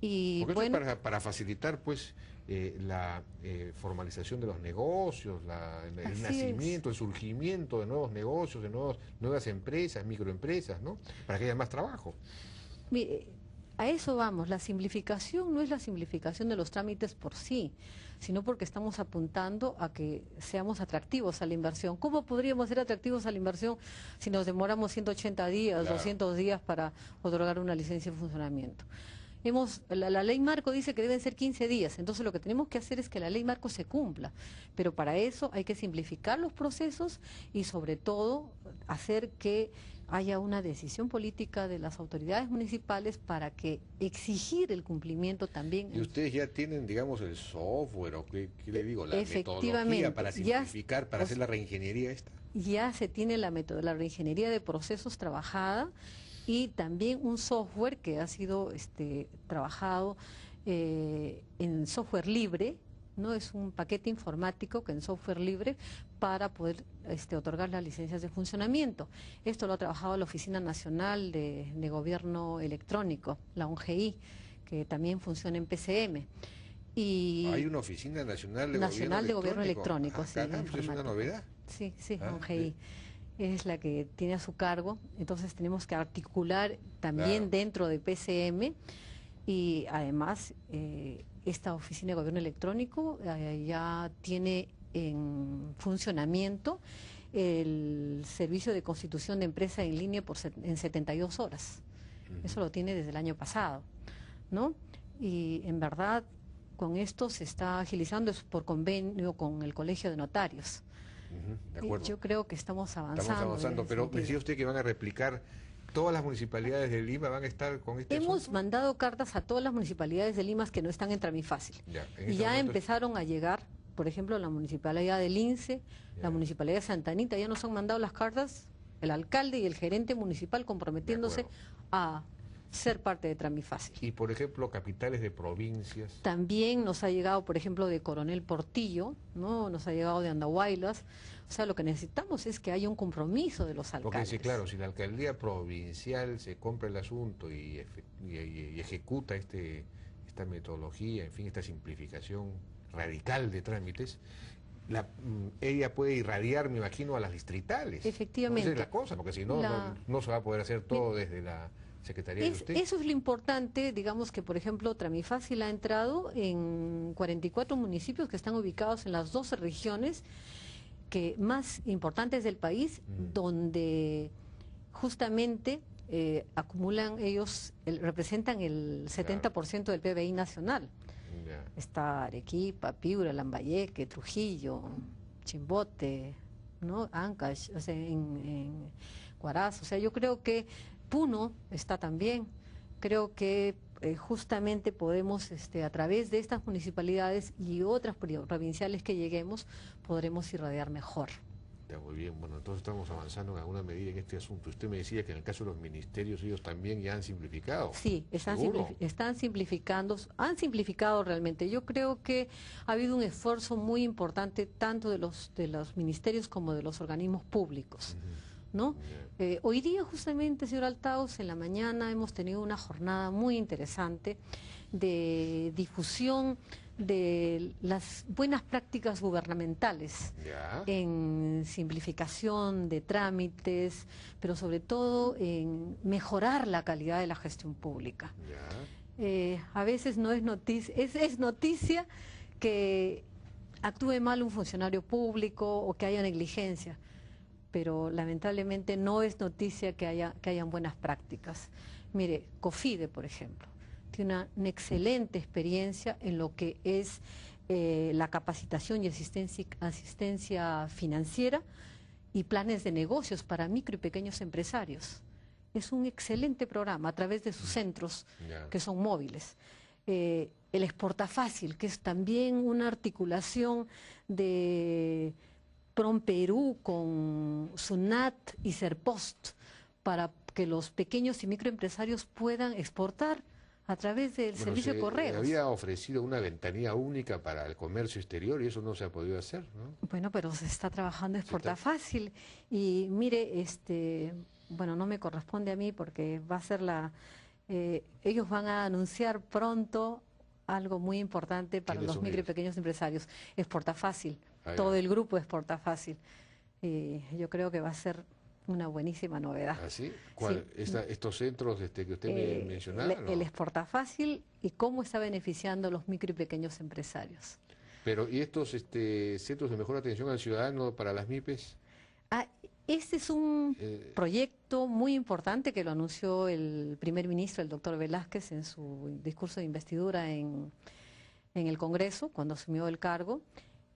Y Porque para, para, facilitar pues eh, la eh, formalización de los negocios, el, nacimiento, el surgimiento de nuevos negocios, de nuevos, nuevas empresas, microempresas, ¿no? Para que haya más trabajo. a eso vamos, la simplificación no es la simplificación de los trámites por sí, sino porque estamos apuntando a que seamos atractivos a la inversión. ¿Cómo podríamos ser atractivos a la inversión si nos demoramos 180 días, 200 días para otorgar una licencia de funcionamiento? hemos, la, ley marco dice que deben ser 15 días, entonces lo que tenemos que hacer es que la ley marco se cumpla, pero para eso hay que simplificar los procesos y sobre todo hacer que haya una decisión política de las autoridades municipales para que exigir el cumplimiento también. ¿Y ustedes ya tienen, digamos, el software o qué, le digo, la metodología para simplificar, para hacer la reingeniería esta? Ya se tiene la, la reingeniería de procesos trabajada y también un software que ha sido este, trabajado eh, en software libre, no es un paquete informático que en software libre para poder este, otorgar las licencias de funcionamiento. Esto lo ha trabajado la Oficina Nacional de, Gobierno Electrónico, la ONGI, que también funciona en PCM. Y Hay una Oficina Nacional de Nacional Gobierno de Gobierno Electrónico, ah, sí, pues es una novedad. Sí, sí, ah, ONGI es la que tiene a su cargo, entonces tenemos que articular también dentro de PCM y además eh, esta oficina de gobierno electrónico eh, ya tiene en funcionamiento el servicio de constitución de empresa en línea por en 72 horas. Eso lo tiene desde el año pasado, ¿no? Y en verdad con esto se está agilizando, es por convenio con el Colegio de Notarios. Yo creo que estamos avanzando. Estamos avanzando, pero decía usted que van a replicar todas las municipalidades de Lima van a estar con este Hemos mandado cartas a todas las municipalidades de Lima que no están en Tramifácil. Ya, este y ya empezaron a llegar, por ejemplo, la municipalidad de Lince, la municipalidad de Santanita, ya nos han mandado las cartas el alcalde y el gerente municipal comprometiéndose a ser parte de Tramifácil. Y por ejemplo, capitales de provincias. También nos ha llegado, por ejemplo, de Coronel Portillo, ¿no? Nos ha llegado de Andahuaylas. O sea, lo que necesitamos es que haya un compromiso de los alcaldes. Porque sí, claro, si la alcaldía provincial se compra el asunto y, ejecuta este, esta metodología, en fin, esta simplificación radical de trámites, mm, ella puede irradiar, me imagino, a las distritales. Efectivamente. la cosa, porque si no, no, se va a poder hacer todo desde la Secretaría Eso es lo importante, digamos que por ejemplo Tramifácil ha entrado en 44 municipios que están ubicados en las 12 regiones que más importantes del país, mm. donde justamente eh, acumulan ellos, representan el 70% del PBI nacional. Está Arequipa, Piura, Lambayeque, Trujillo, Chimbote, ¿no? Ancash, en, en Cuaraz. O sea, yo creo que Puno está también. Creo que eh, justamente podemos, este, a través de estas municipalidades y otras provinciales que lleguemos, podremos irradiar mejor. muy bien. Bueno, entonces estamos avanzando en alguna medida en este asunto. Usted me decía que en el caso de los ministerios ellos también ya han simplificado. Sí, están, están simplificando, han simplificado realmente. Yo creo que ha habido un esfuerzo muy importante tanto de los, de los ministerios como de los organismos públicos. ¿no? Eh, hoy día justamente, señor Altaos, en la mañana hemos tenido una jornada muy interesante de difusión de las buenas prácticas gubernamentales en simplificación de trámites, pero sobre todo en mejorar la calidad de la gestión pública. Eh, a veces no es noticia que actúe mal un funcionario público o que haya negligencia pero lamentablemente no es noticia que, haya, que hayan buenas prácticas. Mire, COFIDE, por ejemplo, tiene una, excelente experiencia en lo que es eh, la capacitación y asistencia, financiera y planes de negocios para micro y pequeños empresarios. Es un excelente programa a través de sus centros, que son móviles. Eh, el Exporta Fácil, que es también una articulación de Prom Perú, con SUNAT y Serpost, para que los pequeños y microempresarios puedan exportar a través del servicio de correos. Había ofrecido una ventanilla única para el comercio exterior y eso no se ha podido hacer. ¿no? Bueno, pero se está trabajando exporta fácil y mire, este, bueno, no me corresponde a mí porque va a ser la, eh, ellos van a anunciar pronto algo muy importante para los micro y pequeños empresarios. Exporta fácil todo el grupo es fácil Y yo creo que va a ser una buenísima novedad. ¿Ah, ¿Estos centros este, que usted eh, mencionaba? El Exportafácil y cómo está beneficiando a los micro y pequeños empresarios. Pero, ¿y estos este, centros de mejor atención al ciudadano para las MIPES? este es un eh. proyecto muy importante que lo anunció el primer ministro, el doctor Velázquez, en su discurso de investidura en el Congreso, cuando asumió el cargo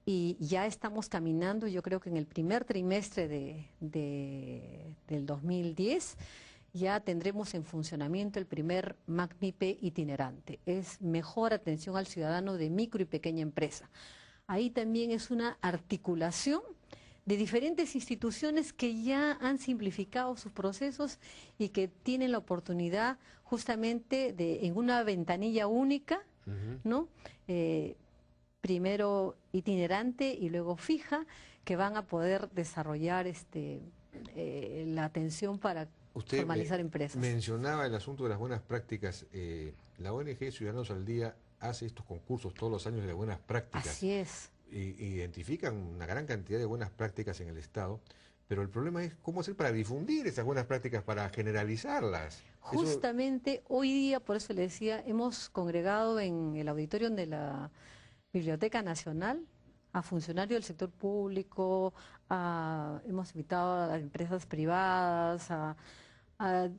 y ya estamos caminando, yo creo que en el primer trimestre de, del 2010 ya tendremos en funcionamiento el primer MACNIPE itinerante. Es mejor atención al ciudadano de micro y pequeña empresa. Ahí también es una articulación de diferentes instituciones que ya han simplificado sus procesos y que tienen la oportunidad justamente de en una ventanilla única, ¿no? Eh, primero itinerante y luego fija, que van a poder desarrollar este, eh, la atención para formalizar empresas. Mencionaba el asunto de las buenas prácticas. Eh, la ONG Ciudadanos al Día hace estos concursos todos los años de las buenas prácticas. Así es. Y, identifican una gran cantidad de buenas prácticas en el Estado, pero el problema es cómo hacer para difundir esas buenas prácticas, para generalizarlas. Justamente hoy día, por eso le decía, hemos congregado en el auditorio de la Biblioteca Nacional, a funcionarios del sector público, a, hemos invitado a empresas privadas, a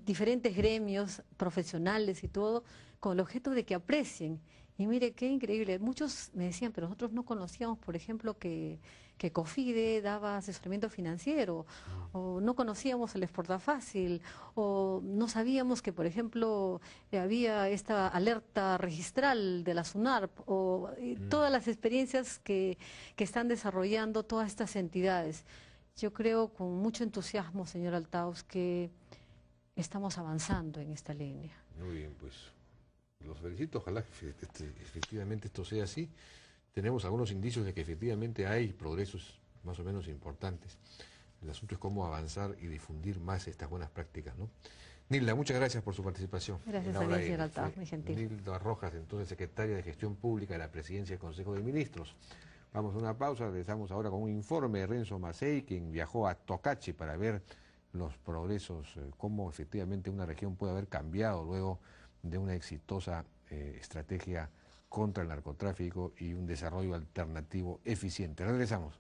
diferentes gremios profesionales y todo, con el objeto de que aprecien y mire, qué increíble. Muchos me decían, pero nosotros no conocíamos, por ejemplo, que, que COFIDE daba asesoramiento financiero, ah. o no conocíamos el Exporta Fácil, o no sabíamos que, por ejemplo, eh, había esta alerta registral de la SUNARP, o mm. todas las experiencias que, que están desarrollando todas estas entidades. Yo creo con mucho entusiasmo, señor Altaus, que estamos avanzando en esta línea. Muy bien, pues los felicito, ojalá que este, efectivamente esto sea así. Tenemos algunos indicios de que efectivamente hay progresos más o menos importantes. El asunto es cómo avanzar y difundir más estas buenas prácticas, ¿no? Nilda, muchas gracias por su participación. Gracias a muy gentil. Nilda Rojas, entonces secretaria de Gestión Pública de la Presidencia del Consejo de Ministros. Vamos a una pausa, regresamos ahora con un informe de Renzo Macei, quien viajó a Tocachi para ver los progresos, eh, cómo efectivamente una región puede haber cambiado luego de una exitosa eh, estrategia contra el narcotráfico y un desarrollo alternativo eficiente. Regresamos.